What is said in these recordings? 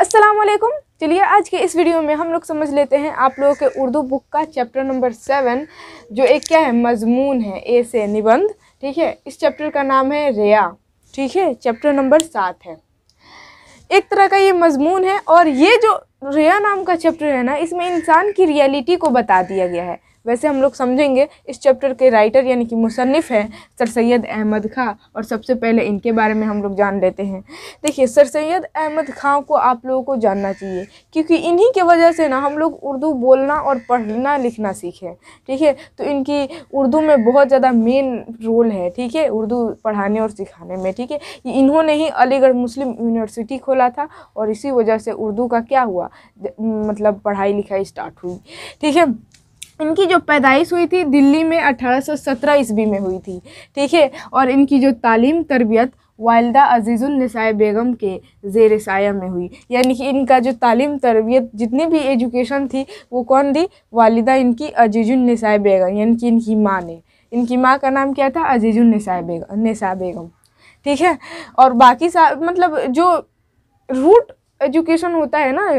असलकुम चलिए आज के इस वीडियो में हम लोग समझ लेते हैं आप लोगों के उर्दू बुक का चैप्टर नंबर सेवन जो एक क्या है मजमून है ए से निबंध ठीक है इस चैप्टर का नाम है रेया ठीक है चैप्टर नंबर सात है एक तरह का ये मजमून है और ये जो रेया नाम का चैप्टर है ना इसमें इंसान की रियलिटी को बता दिया गया है वैसे हम लोग समझेंगे इस चैप्टर के राइटर यानी कि मुसनफ़ हैं सर सैयद अहमद खां और सबसे पहले इनके बारे में हम लोग जान लेते हैं देखिए सर सैयद अहमद खां को आप लोगों को जानना चाहिए क्योंकि इन्हीं के वजह से ना हम लोग उर्दू बोलना और पढ़ना लिखना सीखें ठीक है तो इनकी उर्दू में बहुत ज़्यादा मेन रोल है ठीक है उर्दू पढ़ाने और सिखाने में ठीक है इन्होंने ही अलीगढ़ मुस्लिम यूनिवर्सिटी खोला था और इसी वजह से उर्दू का क्या हुआ मतलब पढ़ाई लिखाई स्टार्ट हुई ठीक है इनकी जो पैदाइश हुई थी दिल्ली में 1817 ईस्वी में हुई थी ठीक है और इनकी जो तालीम तरबियत वालदा अजीज़ुलनसाय बेगम के जेर साया में हुई यानी कि इनका जो तालीम तरबियत जितनी भी एजुकेशन थी वो कौन दी वालदा इनकी अजीज़ुलनसाय बेगम यानी कि इनकी माँ ने इनकी माँ का नाम क्या था अजीज़ुलनसाय बेगम नसा बेगम ठीक है और बाकी सा मतलब जो रूट एजुकेशन होता है ना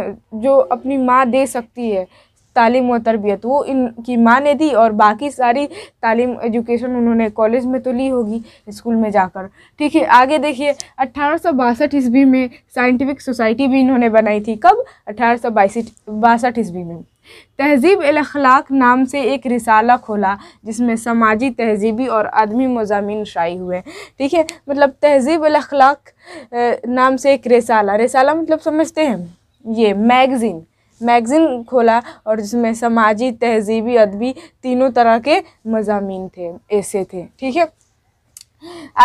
जो अपनी माँ दे सकती है तालीम व तरबियत वो इनकी माँ ने दी और बाकी सारी तालीम एजुकेशन उन्होंने कॉलेज में तो ली होगी स्कूल में जाकर ठीक है आगे देखिए अट्ठारह सौ बासठ ईस्वी में साइंटिफिक सोसाइटी भी इन्होंने बनाई थी कब अट्ठारह सौ बासठ ईस्वी में तहजीब अखलाक नाम से एक रिसाला खोला जिसमें समाजी तहजीबी और आदमी मजामी शाई हुए ठीक है मतलब तहजीब अखलाक नाम से एक रिसाला रिसाला मतलब समझते हैं ये मैगज़ीन मैगज़ीन खोला और जिसमें समाजी तहजीबी अदबी तीनों तरह के मजामी थे ऐसे थे ठीक है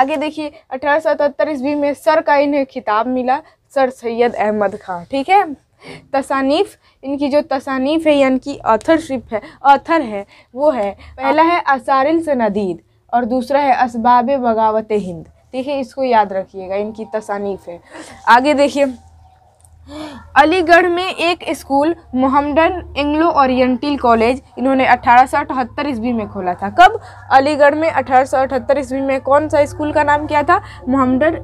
आगे देखिए अठारह सौ सतहत्तर ईस्वी में सर का इन्हें खिताब मिला सर सैयद अहमद खां ठीक है तसानीफ इनकी जो तसानीफ है यानी कि ऑथरशिप है ऑथर है वो है पहला है असारिल सनदीद और दूसरा है इसबाब बगावत हिंद ठीक है इसको याद रखिएगा इनकी तसानीफ है आगे देखिए अलीगढ़ में एक school Mohammedan Anglo Oriental college इन्होंने अठारह सौ अठहत्तर ईस्वी में खोला था कब अलीगढ़ में अठारह सौ अठहत्तर ईस्वी में कौन सा स्कूल का नाम क्या था Mohammedan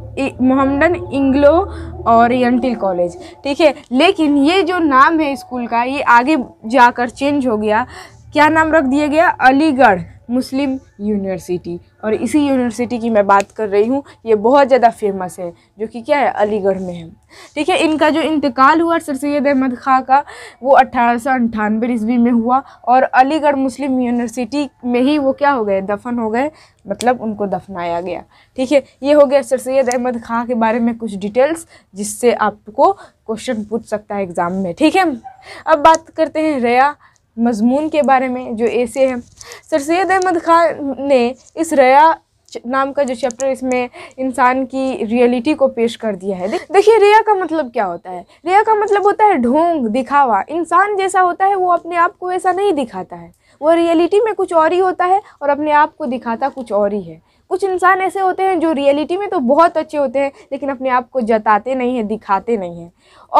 Mohammedan Anglo Oriental college ठीक है लेकिन ये जो नाम है स्कूल का ये आगे जाकर चेंज हो गया क्या नाम रख दिया गया अलीगढ़ मुस्लिम यूनिवर्सिटी और इसी यूनिवर्सिटी की मैं बात कर रही हूँ ये बहुत ज़्यादा फेमस है जो कि क्या है अलीगढ़ में है ठीक है इनका जो इंतकाल हुआ सर सैद अहमद ख़ा का वो अठारह सौ अंठानवे ईस्वी में हुआ और अलीगढ़ मुस्लिम यूनिवर्सिटी में ही वो क्या हो गए दफन हो गए मतलब उनको दफनाया गया ठीक है ये हो गया सर सैद अहमद ख़ां के बारे में कुछ डिटेल्स जिससे आपको क्वेश्चन पूछ सकता है एग्ज़ाम में ठीक है अब बात करते हैं रया मजमून के बारे में जो ऐसे हैं सर सैद अहमद ख़ान ने इस रया नाम का जो चैप्टर इसमें इंसान की रियलिटी को पेश कर दिया है देखिए रिया का मतलब क्या होता है रिया का मतलब होता है ढोंग दिखावा इंसान जैसा होता है वो अपने आप को ऐसा नहीं दिखाता है वो रियलिटी में कुछ और ही होता है और अपने आप को दिखाता कुछ और ही है कुछ इंसान ऐसे होते हैं जो रियलिटी में तो बहुत अच्छे होते हैं लेकिन अपने आप को जताते नहीं हैं दिखाते नहीं हैं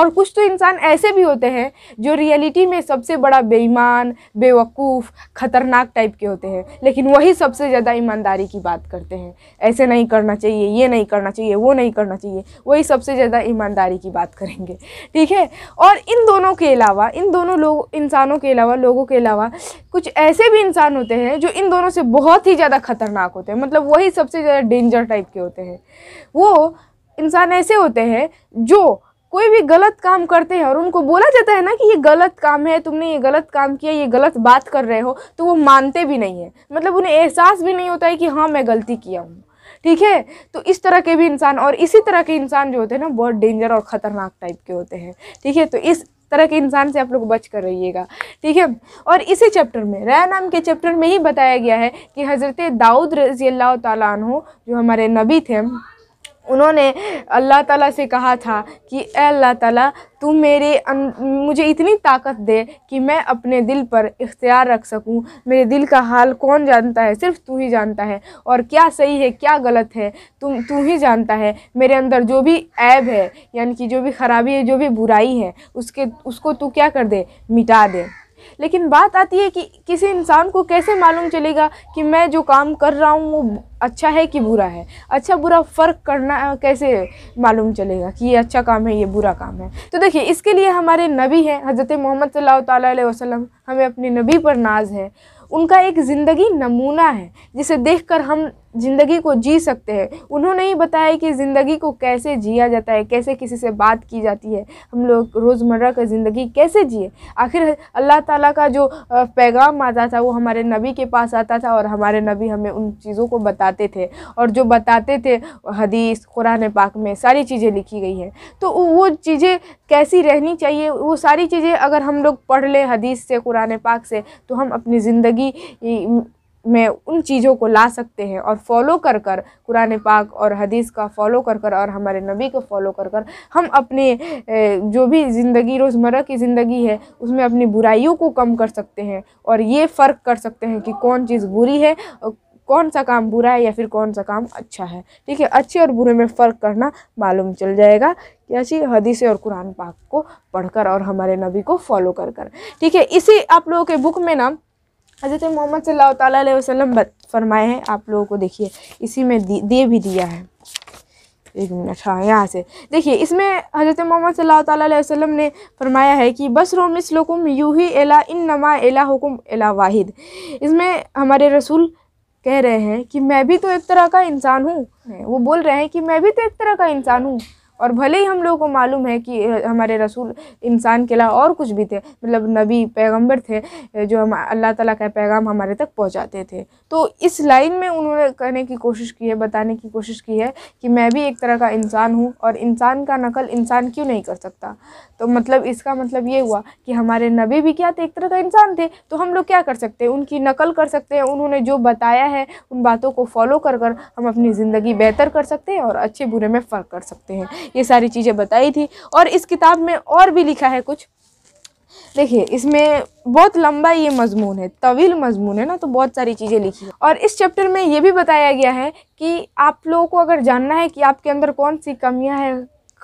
और कुछ तो इंसान ऐसे भी होते हैं जो रियलिटी में सबसे बड़ा बेईमान बेवकूफ़ ख़तरनाक टाइप के होते हैं लेकिन वही सबसे ज़्यादा ईमानदारी की बात करते हैं ऐसे नहीं करना चाहिए ये नहीं करना चाहिए वो नहीं करना चाहिए वही सबसे ज़्यादा ईमानदारी की बात करेंगे ठीक है और इन दोनों के अलावा इन दोनों लोग इंसानों के अलावा लोगों के अलावा कुछ ऐसे भी इंसान होते हैं जो इन दोनों से बहुत ही ज़्यादा ख़तरनाक होते हैं मतलब वही सबसे ज़्यादा डेंजर टाइप के होते हैं वो इंसान ऐसे होते हैं जो कोई भी गलत काम करते हैं और उनको बोला जाता है ना कि ये गलत काम है तुमने ये गलत काम किया ये गलत बात कर रहे हो तो वो मानते भी नहीं है मतलब उन्हें एहसास भी नहीं होता है कि हाँ मैं गलती किया हूँ ठीक है तो इस तरह के भी इंसान और इसी तरह के इंसान जो होते हैं ना बहुत डेंजर और ख़तरनाक टाइप के होते हैं ठीक है तो इस तरह के इंसान से आप लोग बच कर रहिएगा ठीक है और इसी चैप्टर में रया नाम के चैप्टर में ही बताया गया है कि हज़रत दाऊद रज़ी अल्लाह तु जो हमारे नबी थे उन्होंने अल्लाह ताला से कहा था कि ए अल्लाह ताला तू मेरे अं-, मुझे इतनी ताकत दे कि मैं अपने दिल पर इख्तियार रख सकूं मेरे दिल का हाल कौन जानता है सिर्फ तू ही जानता है और क्या सही है क्या गलत है तुम तू ही जानता है मेरे अंदर जो भी ऐब है यानी कि जो भी ख़राबी है जो भी बुराई है उसके उसको तू क्या कर दे मिटा दे लेकिन बात आती है कि किसी इंसान को कैसे मालूम चलेगा कि मैं जो काम कर रहा हूँ वो अच्छा है कि बुरा है अच्छा बुरा फ़र्क करना कैसे मालूम चलेगा कि ये अच्छा काम है ये बुरा काम है तो देखिए इसके लिए हमारे नबी हैं हज़रत मोहम्मद सल्ला वसम हमें अपने नबी पर नाज है उनका एक ज़िंदगी नमूना है जिसे देखकर हम ज़िंदगी को जी सकते हैं उन्होंने ही बताया कि ज़िंदगी को कैसे जिया जाता है कैसे किसी से बात की जाती है हम लोग रोज़मर्रा का ज़िंदगी कैसे जिए आखिर अल्लाह ताला का जो पैगाम आता था वो हमारे नबी के पास आता था और हमारे नबी हमें उन चीज़ों को बताते थे और जो बताते थे हदीस कुरान पाक में सारी चीज़ें लिखी गई हैं तो वो चीज़ें कैसी रहनी चाहिए वो सारी चीज़ें अगर हम लोग पढ़ लें हदीस से कुरान पाक से तो हम अपनी ज़िंदगी में उन चीज़ों को ला सकते हैं और फॉलो कर कर कुरान पाक और हदीस का फॉलो कर कर और हमारे नबी को फॉलो कर कर हम अपने जो भी ज़िंदगी रोज़मर्रा की ज़िंदगी है उसमें अपनी बुराइयों को कम कर सकते हैं और ये फ़र्क कर सकते हैं कि कौन चीज़ बुरी है कौन सा काम बुरा है या फिर कौन सा काम अच्छा है ठीक है अच्छे और बुरे में फ़र्क करना मालूम चल जाएगा ऐसी हदीसें और कुरान पाक को पढ़कर और हमारे नबी को फॉलो कर कर ठीक है इसी आप लोगों के बुक में ना हज़रत अच्छा, मोहम्मद सल्लल्लाहु अलैहि वसल्लम फरमाए हैं आप लोगों को देखिए इसी में दे, भी दिया है एक मिनट हाँ यहाँ से देखिए इसमें हज़रत मोहम्मद सल्लल्लाहु अलैहि वसल्लम ने फरमाया है कि बस रो मिसलकुम यू ही एला इन नमा एला हुकुम एला वाहिद इसमें हमारे रसूल कह रहे हैं कि मैं भी तो एक तरह का इंसान हूँ वो बोल रहे हैं कि मैं भी तो एक तरह का इंसान हूँ और भले ही हम लोगों को मालूम है कि हमारे रसूल इंसान के अलावा और कुछ भी थे मतलब नबी पैगंबर थे जो हम अल्लाह ताला का पैगाम हमारे तक पहुंचाते थे तो इस लाइन में उन्होंने कहने की कोशिश की है बताने की कोशिश की है कि मैं भी एक तरह का इंसान हूँ और इंसान का नकल इंसान क्यों नहीं कर सकता तो मतलब इसका मतलब ये हुआ कि हमारे नबी भी क्या थे एक तरह का इंसान थे तो हम लोग क्या कर सकते हैं उनकी नकल कर सकते हैं उन्होंने जो बताया है उन बातों को फॉलो कर कर हम अपनी ज़िंदगी बेहतर कर सकते हैं और अच्छे बुरे में फ़र्क कर सकते हैं ये सारी चीज़ें बताई थी और इस किताब में और भी लिखा है कुछ देखिए इसमें बहुत लंबा ये मजमून है तवील मजमून है ना तो बहुत सारी चीज़ें लिखी है और इस चैप्टर में ये भी बताया गया है कि आप लोगों को अगर जानना है कि आपके अंदर कौन सी कमियां हैं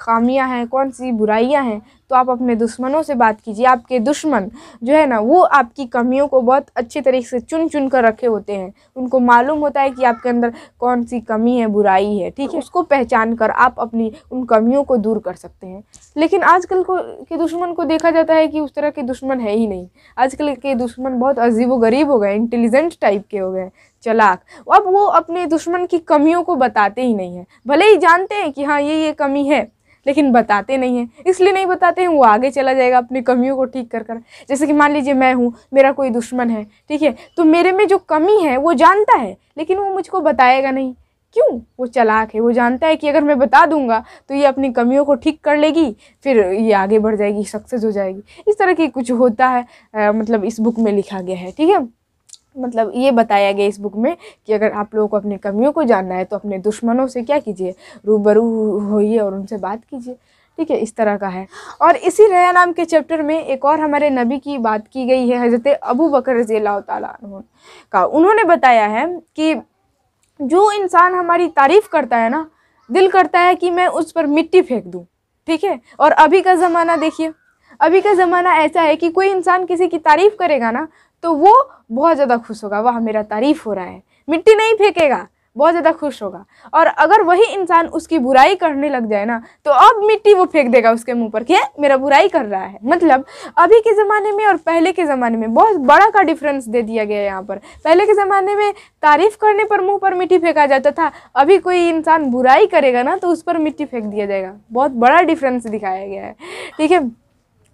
खामियां हैं कौन सी बुराइयां हैं तो आप अपने दुश्मनों से बात कीजिए आपके दुश्मन जो है ना वो आपकी कमियों को बहुत अच्छे तरीके से चुन चुन कर रखे होते हैं उनको मालूम होता है कि आपके अंदर कौन सी कमी है बुराई है ठीक है उसको पहचान कर आप अपनी उन कमियों को दूर कर सकते हैं लेकिन आजकल को के दुश्मन को देखा जाता है कि उस तरह के दुश्मन है ही नहीं आजकल के दुश्मन बहुत अजीब गरीब हो गए इंटेलिजेंट टाइप के हो गए चलाक अब वो अपने दुश्मन की कमियों को बताते ही नहीं हैं भले ही जानते हैं कि हाँ ये ये कमी है लेकिन बताते नहीं हैं इसलिए नहीं बताते हैं वो आगे चला जाएगा अपनी कमियों को ठीक कर कर जैसे कि मान लीजिए मैं हूँ मेरा कोई दुश्मन है ठीक है तो मेरे में जो कमी है वो जानता है लेकिन वो मुझको बताएगा नहीं क्यों वो चलाक है वो जानता है कि अगर मैं बता दूंगा तो ये अपनी कमियों को ठीक कर लेगी फिर ये आगे बढ़ जाएगी सक्सेस हो जाएगी इस तरह की कुछ होता है आ, मतलब इस बुक में लिखा गया है ठीक है मतलब ये बताया गया इस बुक में कि अगर आप लोगों को अपनी कमियों को जानना है तो अपने दुश्मनों से क्या कीजिए रूबरू होइए और उनसे बात कीजिए ठीक है इस तरह का है और इसी रया नाम के चैप्टर में एक और हमारे नबी की बात की गई है हज़रत अबू बकर रजी अल्लाह का उन्होंने बताया है कि जो इंसान हमारी तारीफ़ करता है ना दिल करता है कि मैं उस पर मिट्टी फेंक दूँ ठीक है और अभी का ज़माना देखिए अभी का ज़माना ऐसा है कि कोई इंसान किसी की तारीफ़ करेगा ना तो वो बहुत ज़्यादा खुश होगा वह मेरा तारीफ हो रहा है मिट्टी नहीं फेंकेगा बहुत ज़्यादा खुश होगा और अगर वही इंसान उसकी बुराई करने लग जाए ना तो अब मिट्टी वो फेंक देगा उसके मुंह पर कि मेरा बुराई कर रहा है मतलब अभी के ज़माने में और पहले के ज़माने में बहुत बड़ा का डिफरेंस दे दिया गया है यहाँ पर पहले के ज़माने में तारीफ़ करने पर मुंह पर मिट्टी फेंका जाता था अभी कोई इंसान बुराई करेगा ना तो उस पर मिट्टी फेंक दिया जाएगा बहुत बड़ा डिफरेंस दिखाया गया है ठीक है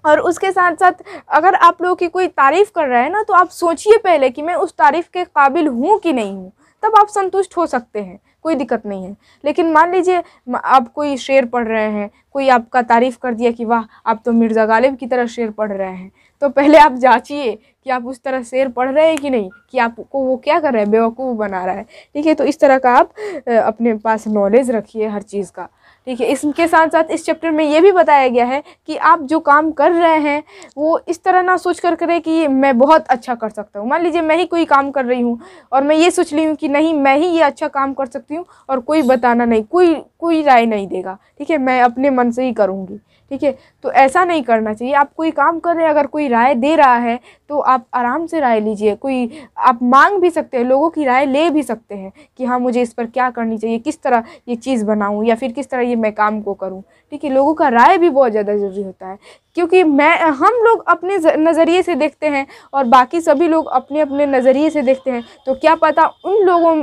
और उसके साथ साथ अगर आप लोगों की कोई तारीफ़ कर रहा है ना तो आप सोचिए पहले कि मैं उस तारीफ़ के काबिल हूँ कि नहीं हूँ तब आप संतुष्ट हो सकते हैं कोई दिक्कत नहीं है लेकिन मान लीजिए आप कोई शेर पढ़ रहे हैं कोई आपका तारीफ़ कर दिया कि वाह आप तो मिर्ज़ा गालिब की तरह शेर पढ़ रहे हैं तो पहले आप जाँचिए कि आप उस तरह शेर पढ़ रहे हैं कि नहीं कि आपको वो क्या कर रहा है बेवकूफ़ बना रहा है ठीक है तो इस तरह का आप अपने पास नॉलेज रखिए हर चीज़ का ठीक है इसके साथ साथ इस चैप्टर में ये भी बताया गया है कि आप जो काम कर रहे हैं वो इस तरह ना सोच कर करें कि मैं बहुत अच्छा कर सकता हूँ मान लीजिए मैं ही कोई काम कर रही हूँ और मैं ये सोच ली हूँ कि नहीं मैं ही ये अच्छा काम कर सकती हूँ और कोई बताना नहीं कोई कोई राय नहीं देगा ठीक है मैं अपने मन से ही करूँगी ठीक है तो ऐसा नहीं करना चाहिए आप कोई काम कर रहे हैं अगर कोई राय दे रहा है तो आप आराम से राय लीजिए कोई आप मांग भी सकते हैं लोगों की राय ले भी सकते हैं कि हाँ मुझे इस पर क्या करनी चाहिए किस तरह ये चीज़ बनाऊँ या फिर किस तरह ये मैं काम को करूँ ठीक है लोगों का राय भी बहुत ज़्यादा ज़रूरी होता है क्योंकि मैं हम लोग अपने नज़रिए से देखते हैं और बाकी सभी लोग अपने अपने नज़रिए से देखते हैं तो क्या पता उन लोगों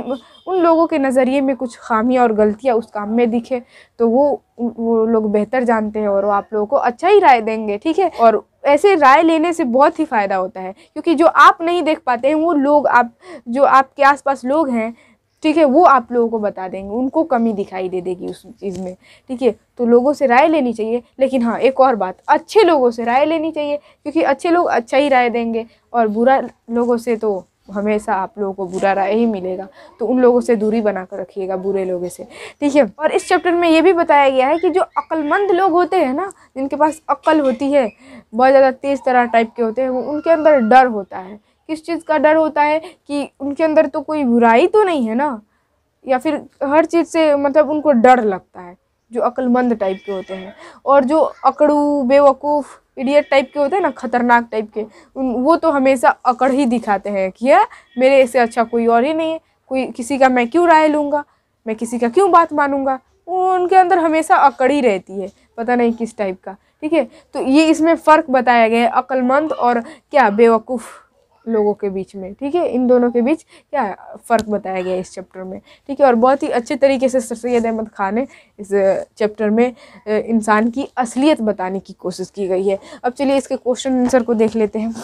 उन लोगों के नज़रिए में कुछ खामियां और गलतियां उस काम में दिखे तो वो वो लोग बेहतर जानते हैं और वो आप लोगों को अच्छा ही राय देंगे ठीक है और ऐसे राय लेने से बहुत ही फ़ायदा होता है क्योंकि जो आप नहीं देख पाते हैं वो लोग आप जो आपके आसपास लोग हैं ठीक है वो आप लोगों को बता देंगे उनको कमी दिखाई दे देगी उस चीज़ में ठीक है तो लोगों से राय लेनी चाहिए लेकिन हाँ एक और बात अच्छे लोगों से राय लेनी चाहिए क्योंकि अच्छे लोग अच्छा ही राय देंगे और बुरा लोगों से तो हमेशा आप लोगों को बुरा राय ही मिलेगा तो उन लोगों से दूरी बना कर रखिएगा बुरे लोगों से ठीक है और इस चैप्टर में ये भी बताया गया है कि जो अक्लमंद लोग होते हैं ना जिनके पास अक्ल होती है बहुत ज़्यादा तेज़ तरह टाइप के होते हैं वो उनके अंदर डर होता है किस चीज़ का डर होता है कि उनके अंदर तो कोई बुराई तो नहीं है ना या फिर हर चीज़ से मतलब उनको डर लगता है जो अक्लमंद टाइप के होते हैं और जो अकड़ू बेवकूफ़ इडियट टाइप के होते हैं ना खतरनाक टाइप के उन वो तो हमेशा अकड़ ही दिखाते हैं कि है मेरे इससे अच्छा कोई और ही नहीं है कोई किसी का मैं क्यों राय लूँगा मैं किसी का क्यों बात मानूँगा उनके अंदर हमेशा अकड़ ही रहती है पता नहीं किस टाइप का ठीक है तो ये इसमें फ़र्क बताया गया है अक्लमंद और क्या बेवकूफ़ लोगों के बीच में ठीक है इन दोनों के बीच क्या फ़र्क बताया गया इस चैप्टर में ठीक है और बहुत ही अच्छे तरीके से सर सैद अहमद ख़ान ने इस चैप्टर में इंसान की असलियत बताने की कोशिश की गई है अब चलिए इसके क्वेश्चन आंसर को देख लेते हैं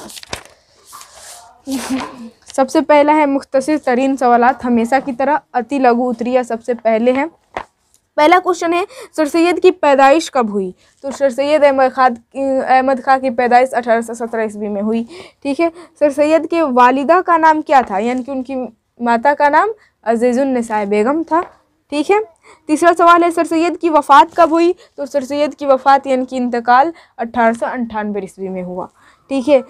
सबसे पहला है मुख्तर तरीन सवाल हमेशा की तरह अति लघु उत्तरीय सबसे पहले हैं पहला क्वेश्चन है सर सैद की पैदाइश कब हुई तो सर सैद अहमद खाद अहमद खां की पैदाइश अठारह सौ सत्रह ईस्वी में हुई ठीक है सर सैद के वालिदा का नाम क्या था यानी कि उनकी माता का नाम अजीज़ुलनसाय बेगम था ठीक है तीसरा सवाल है सर सैद की वफ़ात कब हुई तो सर सैद की वफ़ात यानी कि इंतकाल अठारह सौ अंठानवे ईस्वी में हुआ ठीक है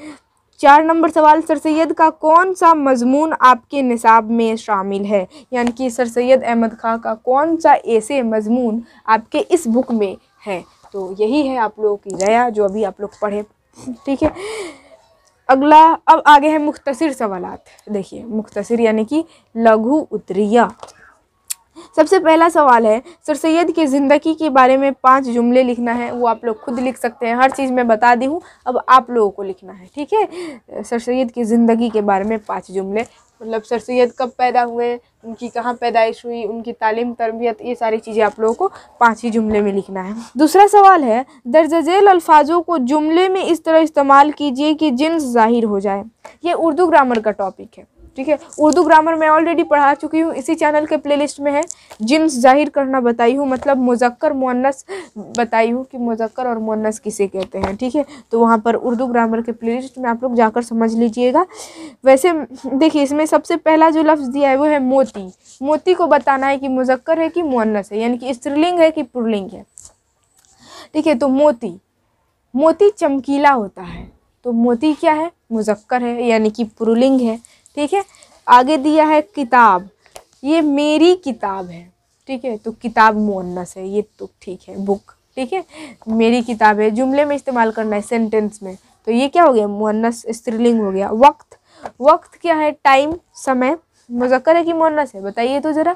चार नंबर सवाल सर सैद का कौन सा मजमून आपके निसाब में शामिल है यानी कि सर सैद अहमद खां का कौन सा ऐसे मजमून आपके इस बुक में है तो यही है आप लोगों की रया जो अभी आप लोग पढ़े ठीक है अगला अब आगे है मुख्तर सवाल देखिए मुख्तसर यानी कि लघु उत्तरिया सबसे पहला सवाल है सर सैद की ज़िंदगी के बारे में पांच जुमले लिखना है वो आप लोग खुद लिख सकते हैं हर चीज़ मैं बता दी हूँ अब आप लोगों को लिखना है ठीक है सर सैद की ज़िंदगी के बारे में पाँच जुमले मतलब सर सैद कब पैदा हुए उनकी कहाँ पैदाइश हुई उनकी तालीम तरबियत ये सारी चीज़ें आप लोगों को पाँच ही जुमले में लिखना है दूसरा सवाल है दर्ज झेल अल्फाजों को जुमले में इस तरह इस्तेमाल कीजिए कि जिन्स ज़ाहिर हो जाए ये उर्दू ग्रामर का टॉपिक है ठीक है उर्दू ग्रामर मैं ऑलरेडी पढ़ा चुकी हूँ इसी चैनल के प्लेलिस्ट में है जिम्स जाहिर करना बताई हूँ मतलब मुजक्कर मुन्नस बताई हूँ कि मुजक्कर और मुन्नस किसे कहते हैं ठीक है तो वहाँ पर उर्दू ग्रामर के प्लेलिस्ट में आप लोग जाकर समझ लीजिएगा वैसे देखिए इसमें सबसे पहला जो लफ्ज़ दिया है वो है मोती मोती को बताना है कि मुजक्कर है कि मुन्नस है यानी कि स्त्रीलिंग है कि पुरलिंग है ठीक है तो मोती मोती चमकीला होता है तो मोती क्या है मुजक्कर है यानी कि पुरलिंग है ठीक है आगे दिया है किताब ये मेरी किताब है ठीक है तो किताब मुन्नस है ये तो ठीक है बुक ठीक है मेरी किताब है जुमले में इस्तेमाल करना है सेंटेंस में तो ये क्या हो गया मुन्नस स्त्रीलिंग हो गया वक्त वक्त क्या है टाइम समय मुजक्कर है कि मुन्नस है बताइए तो ज़रा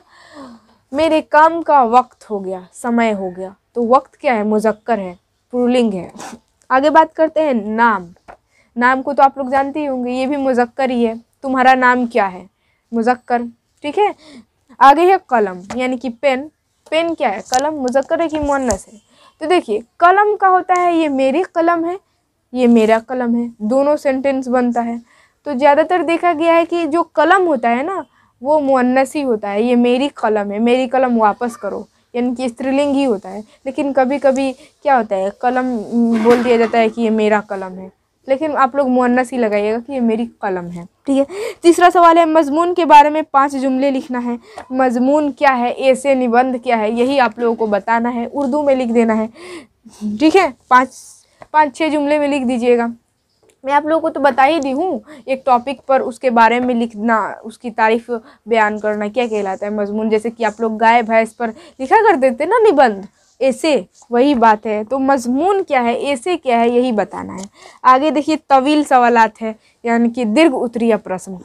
मेरे काम का वक्त हो गया समय हो गया तो वक्त क्या है मुजक्कर है पुलिंग है आगे बात करते हैं नाम नाम को तो आप लोग जानते ही होंगे ये भी मुजक्कर ही है तुम्हारा नाम क्या है मुजक्कर ठीक है आगे है कलम यानी कि पेन पेन क्या है कलम मुजक्कर है कि मुन्नस है तो देखिए कलम का होता है ये मेरी कलम है ये मेरा कलम है दोनों सेंटेंस बनता है तो ज़्यादातर देखा गया है कि जो कलम होता है ना वो मुन्नस ही होता है ये मेरी कलम है मेरी कलम वापस करो यानी कि स्त्रीलिंग ही होता है लेकिन कभी कभी क्या होता है कलम बोल दिया जाता है कि ये मेरा कलम है लेकिन आप लोग मुन्नस ही लगाइएगा कि ये मेरी कलम है ठीक है तीसरा सवाल है मजमून के बारे में पांच जुमले लिखना है मजमून क्या है ऐसे निबंध क्या है यही आप लोगों को बताना है उर्दू में लिख देना है ठीक है पाँच पाँच छः जुमले में लिख दीजिएगा मैं आप लोगों को तो बता ही दी हूँ एक टॉपिक पर उसके बारे में लिखना उसकी तारीफ बयान करना क्या कहलाता है मजमून जैसे कि आप लोग गाय भैंस पर लिखा कर देते ना निबंध ऐसे वही बात है तो मजमून क्या है ऐसे क्या है यही बताना है आगे देखिए तवील सवालत है यानी कि दीर्घ उत्तरीय प्रश्न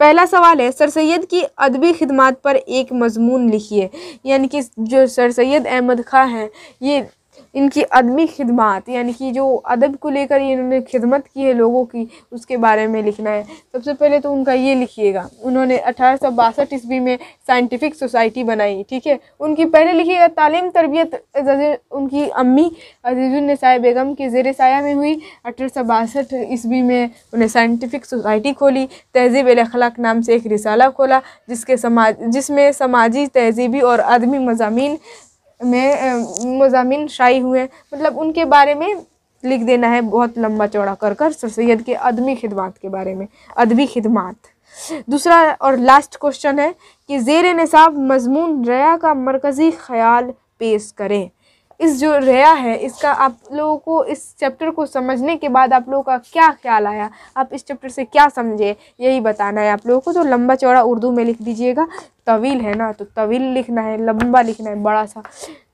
पहला सवाल है सर सैद की अदबी खिदमत पर एक मजमून लिखिए यानी कि जो सर सैद अहमद खां हैं ये इनकी अदबी खिदमत यानी कि जो अदब को लेकर इन्होंने खिदमत की है लोगों की उसके बारे में लिखना है सबसे पहले तो उनका ये लिखिएगा उन्होंने अठारह सौ बासठ ईस्वी में साइंटिफिक सोसाइटी बनाई ठीक है उनकी पहले लिखिएगा तालीम तरबियत उनकी अम्मी अजीज़ुलनसाय बेगम के जेर साया में हुई अठारह सौ बासठ ईस्वी में उन्हें साइंटिफिक सोसाइटी खोली तहजीब अखलाक नाम से एक रिसाला खोला जिसके समाज जिसमें समाजी तहजीबी और अदमी मजामी में मजामिन शाई हुए मतलब उनके बारे में लिख देना है बहुत लंबा चौड़ा कर कर सर सैद के अदबी खिदमत के बारे में अदबी खिदमत दूसरा और लास्ट क्वेश्चन है कि जेर नसाब मजमून रया का मरकज़ी ख्याल पेश करें इस जो रया है इसका आप लोगों को इस चैप्टर को समझने के बाद आप लोगों का क्या ख्याल आया आप इस चैप्टर से क्या समझे यही बताना है आप लोगों को तो लंबा चौड़ा उर्दू में लिख दीजिएगा तवील है ना तो तवील लिखना है लंबा लिखना है बड़ा सा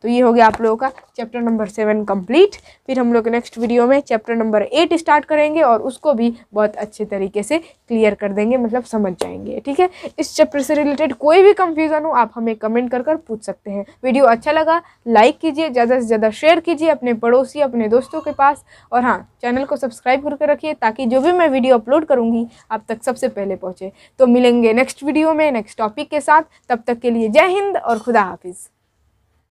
तो ये हो गया आप लोगों का चैप्टर नंबर सेवन कंप्लीट फिर हम लोग नेक्स्ट वीडियो में चैप्टर नंबर एट स्टार्ट करेंगे और उसको भी बहुत अच्छे तरीके से क्लियर कर देंगे मतलब समझ जाएंगे ठीक है इस चैप्टर से रिलेटेड कोई भी कंफ्यूजन हो आप हमें कमेंट कर कर पूछ सकते हैं वीडियो अच्छा लगा लाइक कीजिए ज़्यादा से ज़्यादा शेयर कीजिए अपने पड़ोसी अपने दोस्तों के पास और हाँ चैनल को सब्सक्राइब करके रखिए ताकि जो भी मैं वीडियो अपलोड करूँगी आप तक सबसे पहले पहुँचे तो मिलेंगे नेक्स्ट वीडियो में नेक्स्ट टॉपिक के साथ साथ तब तक के लिए जय हिंद और खुदा हाफिज़